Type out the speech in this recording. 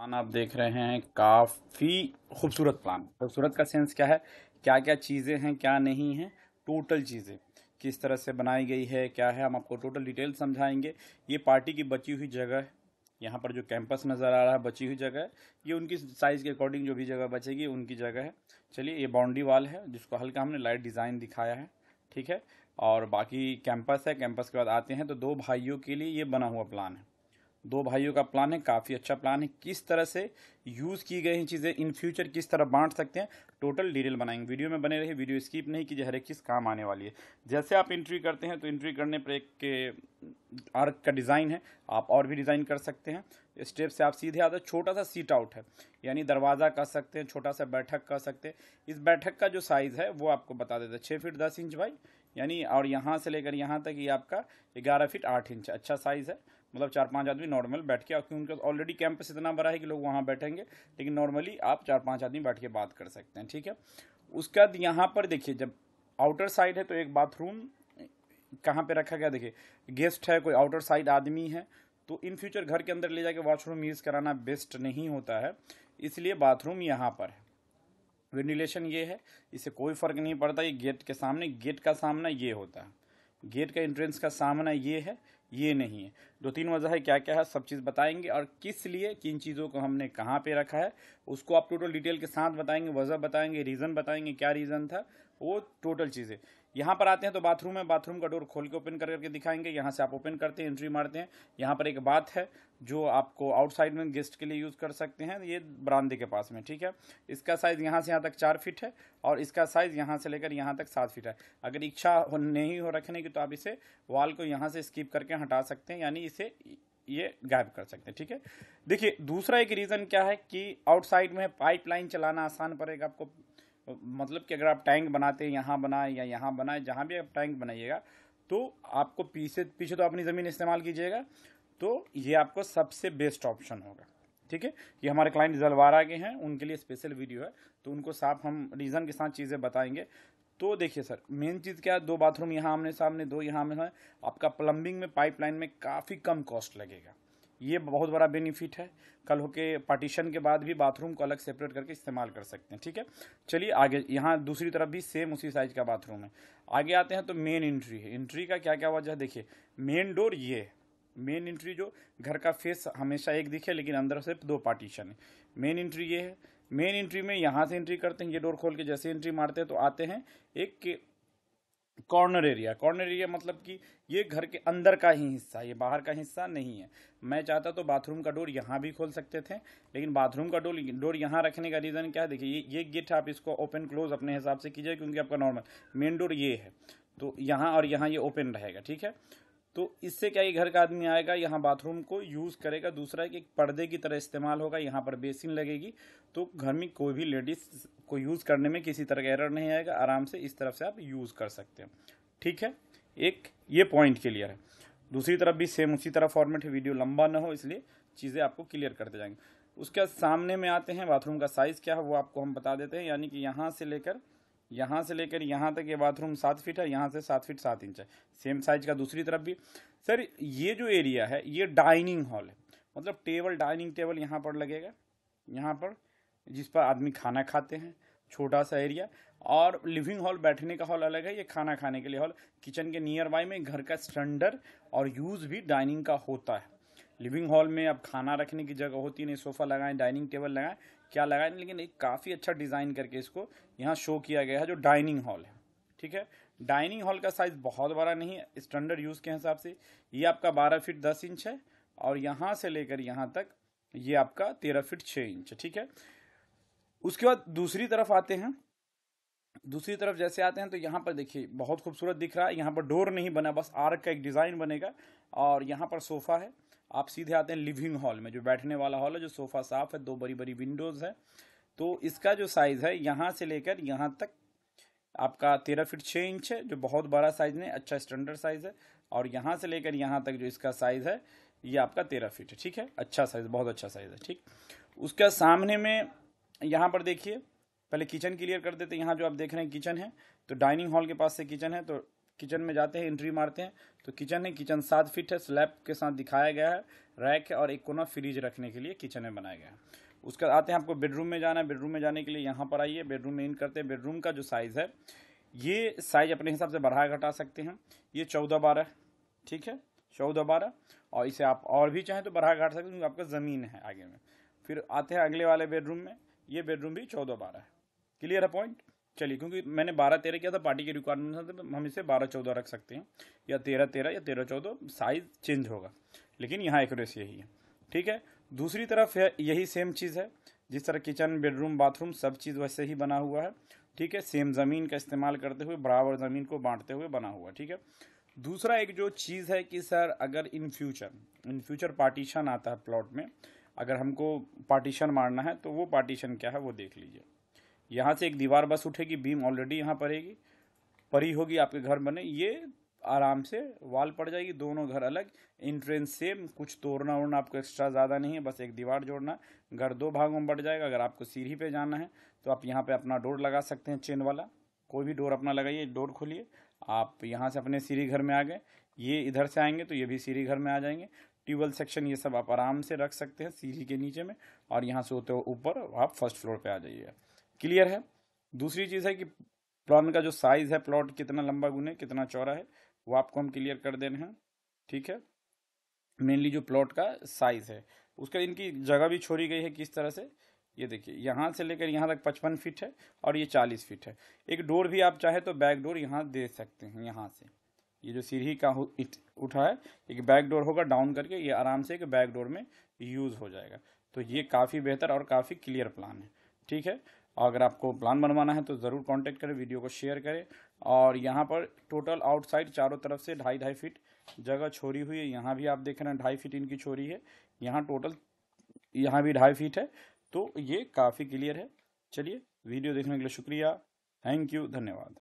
plan आप देख रहे हैं काफ़ी खूबसूरत प्लान खूबसूरत का सेंस क्या है क्या क्या चीज़ें हैं क्या नहीं हैं टोटल चीज़ें किस तरह से बनाई गई है क्या है हम आपको टोटल डिटेल समझाएंगे ये पार्टी की बची हुई जगह है यहाँ पर जो कैंपस नज़र आ रहा है बची हुई जगह है ये उनकी साइज़ के अकॉर्डिंग जो भी जगह बचेगी उनकी जगह है चलिए ये बाउंड्री वाल है जिसको हल्का हमने लाइट डिज़ाइन दिखाया है ठीक है और बाकी कैंपस है कैंपस के बाद आते हैं तो दो भाइयों के लिए ये बना हुआ प्लान है दो भाइयों का प्लान है काफ़ी अच्छा प्लान है किस तरह से यूज़ की गई चीज़ें इन फ्यूचर किस तरह बांट सकते हैं टोटल डिटेल बनाएंगे वीडियो में बने रहे वीडियो स्किप नहीं कीजिए हर एक चीज़ काम आने वाली है जैसे आप इंट्री करते हैं तो एंट्री करने पर एक के आर्क का डिज़ाइन है आप और भी डिज़ाइन कर सकते हैं स्टेप से आप सीधे आते हैं छोटा सा सीट आउट है यानी दरवाज़ा कर सकते हैं छोटा सा बैठक कर सकते हैं इस बैठक का जो साइज़ है वो आपको बता देते है छः फीट दस इंच बाई यानी और यहाँ से लेकर यहाँ तक ये यह आपका ग्यारह फीट आठ इंच अच्छा साइज़ है मतलब चार पांच आदमी नॉर्मल बैठ के क्योंकि ऑलरेडी कैंपस इतना बड़ा है कि लोग वहाँ बैठेंगे लेकिन नॉर्मली आप चार पाँच आदमी बैठ के बात कर सकते हैं ठीक है उसके बाद यहाँ पर देखिए जब आउटर साइड है तो एक बाथरूम कहाँ पे रखा गया देखिए गेस्ट है कोई आउटर साइड आदमी है तो इन फ्यूचर घर के अंदर ले जाके वॉशरूम यूज़ कराना बेस्ट नहीं होता है इसलिए बाथरूम यहाँ पर है वेंटिलेशन ये है इससे कोई फ़र्क नहीं पड़ता ये गेट के सामने गेट का सामना ये होता है गेट का एंट्रेंस का सामना ये है ये नहीं है दो तीन वजह है क्या क्या है सब चीज़ बताएंगे और किस लिए किन चीज़ों को हमने कहाँ पे रखा है उसको आप टोटल डिटेल के साथ बताएंगे वजह बताएंगे रीज़न बताएंगे क्या रीज़न था वो टोटल चीज़ें यहाँ पर आते हैं तो बाथरूम है बाथरूम का डोर खोल के ओपन कर करके दिखाएंगे यहाँ से आप ओपन करते हैं एंट्री मारते हैं यहाँ पर एक बात है जो आपको आउटसाइड में गेस्ट के लिए यूज़ कर सकते हैं ये बरामदे के पास में ठीक है इसका साइज़ यहाँ से यहाँ तक चार फीट है और इसका साइज़ यहाँ से लेकर यहाँ तक सात फीट है अगर इच्छा हो नहीं हो रखने की तो आप इसे वाल को यहाँ से स्कीप करके हटा सकते हैं यानी इसे ये गायब कर सकते हैं ठीक है देखिए दूसरा एक रीज़न क्या है कि आउटसाइड में पाइपलाइन चलाना आसान पड़ेगा आपको मतलब कि अगर आप टैंक बनाते हैं यहाँ बनाएं या यहाँ बनाएं जहाँ भी आप टैंक बनाइएगा तो आपको पीछे पीछे तो अपनी ज़मीन इस्तेमाल कीजिएगा तो ये आपको सबसे बेस्ट ऑप्शन होगा ठीक है ये हमारे क्लाइंट जलवारा के हैं उनके लिए स्पेशल वीडियो है तो उनको साफ हम रीज़न के साथ चीज़ें बताएंगे तो देखिए सर मेन चीज़ क्या है दो बाथरूम यहाँ आमने सामने दो यहाँ आमने सामने आपका प्लम्बिंग में पाइपलाइन में काफ़ी कम कॉस्ट लगेगा ये बहुत बड़ा बेनिफिट है कल होके पार्टीशन के बाद भी बाथरूम को अलग सेपरेट करके इस्तेमाल कर सकते हैं ठीक है चलिए आगे यहाँ दूसरी तरफ भी सेम उसी साइज का बाथरूम है आगे आते हैं तो मेन एंट्री है एंट्री का क्या क्या वजह देखिए मेन डोर ये मेन एंट्री जो घर का फेस हमेशा एक दिखे लेकिन अंदर सिर्फ दो पार्टीशन है मेन एंट्री ये है मेन एंट्री में यहाँ से एंट्री करते हैं ये डोर खोल के जैसे एंट्री मारते हैं तो आते हैं एक कॉर्नर एरिया कॉर्नर एरिया मतलब कि ये घर के अंदर का ही हिस्सा ये बाहर का हिस्सा नहीं है मैं चाहता तो बाथरूम का डोर यहाँ भी खोल सकते थे लेकिन बाथरूम का डोर डोर यहाँ रखने का रीज़न क्या है देखिए ये ये गेट आप इसको ओपन क्लोज अपने हिसाब से कीजिए क्योंकि आपका नॉर्मल मेन डोर ये है तो यहाँ और यहाँ ये ओपन रहेगा ठीक है तो इससे क्या है घर का आदमी आएगा यहाँ बाथरूम को यूज़ करेगा दूसरा है कि एक पर्दे की तरह इस्तेमाल होगा यहाँ पर बेसिन लगेगी तो घर में कोई भी लेडीज़ को यूज़ करने में किसी तरह का एरर नहीं आएगा आराम से इस तरफ से आप यूज़ कर सकते हैं ठीक है एक ये पॉइंट क्लियर है दूसरी तरफ भी सेम उसी तरह फॉर्मेट है वीडियो लंबा ना हो इसलिए चीज़ें आपको क्लियर करते जाएंगे उसके सामने में आते हैं बाथरूम का साइज़ क्या है वो आपको हम बता देते हैं यानी कि यहाँ से लेकर यहाँ से लेकर यहाँ तक ये बाथरूम सात फीट है यहाँ से सात फीट सात इंच है सेम साइज का दूसरी तरफ भी सर ये जो एरिया है ये डाइनिंग हॉल है मतलब टेबल डाइनिंग टेबल यहाँ पर लगेगा यहाँ पर जिस पर आदमी खाना खाते हैं छोटा सा एरिया और लिविंग हॉल बैठने का हॉल अलग है ये खाना खाने के लिए हॉल किचन के नियर बाय में घर का स्टैंडर्ड और यूज़ भी डाइनिंग का होता है लिविंग हॉल में अब खाना रखने की जगह होती नहीं सोफ़ा लगाएं डाइनिंग टेबल लगाएं क्या लगाएं लेकिन एक काफ़ी अच्छा डिज़ाइन करके इसको यहाँ शो किया गया है जो डाइनिंग हॉल है ठीक है डाइनिंग हॉल का साइज़ बहुत बड़ा नहीं है स्टैंडर्ड यूज़ के हिसाब से ये आपका बारह फिट दस इंच है और यहाँ से लेकर यहाँ तक ये आपका तेरह फिट छः इंच ठीक है उसके बाद दूसरी तरफ आते हैं दूसरी तरफ जैसे आते हैं तो यहाँ पर देखिए बहुत खूबसूरत दिख रहा है यहाँ पर डोर नहीं बना बस आर्क का एक डिज़ाइन बनेगा और यहाँ पर सोफा है आप सीधे आते हैं लिविंग हॉल में जो बैठने वाला हॉल है जो सोफा साफ है दो बड़ी बड़ी विंडोज है तो इसका जो साइज है यहाँ से लेकर यहाँ तक आपका तेरह फीट छः इंच है जो बहुत बड़ा साइज नहीं अच्छा स्टैंडर्ड साइज है और यहाँ से लेकर यहाँ तक जो इसका साइज है ये आपका तेरह फीट है ठीक है अच्छा साइज बहुत अच्छा साइज है ठीक उसका सामने में यहाँ पर देखिए पहले किचन क्लियर कर देते यहाँ जो आप देख रहे हैं किचन है तो डाइनिंग हॉल के पास से किचन है तो किचन में जाते हैं एंट्री मारते हैं तो किचन है किचन सात फीट है स्लैब के साथ दिखाया गया है रैक है और एक कोना फ्रिज रखने के लिए किचन में बनाया गया है उसके बाद आते हैं आपको बेडरूम में जाना है बेडरूम में जाने के लिए यहाँ पर आइए बेडरूम में इन करते हैं बेडरूम का जो साइज़ है ये साइज अपने हिसाब से बढ़ा घटा सकते हैं ये चौदह बारह ठीक है चौदह बारह और इसे आप और भी चाहें तो बढ़ा घटा सकते हैं क्योंकि आपका ज़मीन है आगे में फिर आते हैं अगले वाले बेडरूम में ये बेडरूम भी चौदह बारह है क्लियर है पॉइंट चलिए क्योंकि मैंने बारह तेरह किया था पार्टी के रिक्वायरमेंट तो हम इसे बारह चौदह रख सकते हैं या तेरह तेरह या तेरह चौदह साइज चेंज होगा लेकिन यहाँ रेस यही है ठीक है दूसरी तरफ यही सेम चीज़ है जिस तरह किचन बेडरूम बाथरूम सब चीज़ वैसे ही बना हुआ है ठीक है सेम ज़मीन का इस्तेमाल करते हुए बराबर ज़मीन को बांटते हुए बना हुआ ठीक है दूसरा एक जो चीज़ है कि सर अगर in future in future partition आता है प्लॉट में अगर हमको पार्टीशन मारना है तो वो पार्टीशन क्या है वो देख लीजिए यहाँ से एक दीवार बस उठेगी बीम ऑलरेडी यहाँ पड़ेगी परी होगी आपके घर बने ये आराम से वाल पड़ जाएगी दोनों घर अलग इंट्रेंस सेम कुछ तोड़ना ओड़ना आपको एक्स्ट्रा ज़्यादा नहीं है बस एक दीवार जोड़ना घर दो भागों में बढ़ जाएगा अगर आपको सीढ़ी पे जाना है तो आप यहाँ पे अपना डोर लगा सकते हैं चेन वाला कोई भी डोर अपना लगाइए डोर खोलिए आप यहाँ से अपने सीढ़ी घर में आ गए ये इधर से आएंगे तो ये भी सीढ़ी घर में आ जाएंगे ट्यूबवेल सेक्शन ये सब आप आराम से रख सकते हैं सीढ़ी के नीचे में और यहाँ से होते ऊपर आप फर्स्ट फ्लोर पर आ जाइए क्लियर है दूसरी चीज़ है कि प्लान का जो साइज है प्लॉट कितना लंबा गुने कितना चौड़ा है वो आपको हम क्लियर कर देने हैं ठीक है मेनली जो प्लॉट का साइज है उसका इनकी जगह भी छोड़ी गई है किस तरह से ये देखिए यहाँ से लेकर यहाँ तक पचपन फीट है और ये चालीस फीट है एक डोर भी आप चाहे तो बैक डोर यहाँ दे सकते हैं यहाँ से ये जो सीढ़ी का उठा है एक बैक डोर होगा डाउन करके ये आराम से एक बैक डोर में यूज़ हो जाएगा तो ये काफ़ी बेहतर और काफ़ी क्लियर प्लान है ठीक है और अगर आपको प्लान बनवाना है तो ज़रूर कांटेक्ट करें वीडियो को शेयर करें और यहाँ पर टोटल आउटसाइड चारों तरफ से ढाई ढाई फीट जगह छोरी हुई है यहाँ भी आप देख रहे हैं ढाई फीट इनकी छोरी है यहाँ टोटल यहाँ भी ढाई फीट है तो ये काफ़ी क्लियर है चलिए वीडियो देखने के लिए शुक्रिया थैंक यू धन्यवाद